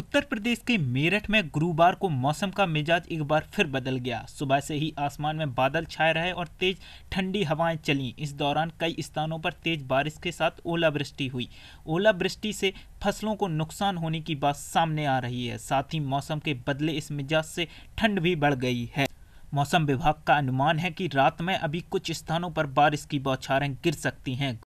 उत्तर प्रदेश के मेरठ में गुरुवार को मौसम का मिजाज एक बार फिर बदल गया सुबह से ही आसमान में बादल छाए रहे और तेज ठंडी हवाएं चलीं इस दौरान कई स्थानों पर तेज बारिश के साथ ओलावृष्टि हुई ओलावृष्टि से फसलों को नुकसान होने की बात सामने आ रही है साथ ही मौसम के बदले इस मिजाज से ठंड भी बढ़ गई है मौसम विभाग का अनुमान है कि रात में अभी कुछ स्थानों पर बारिश की बौछारें गिर सकती हैं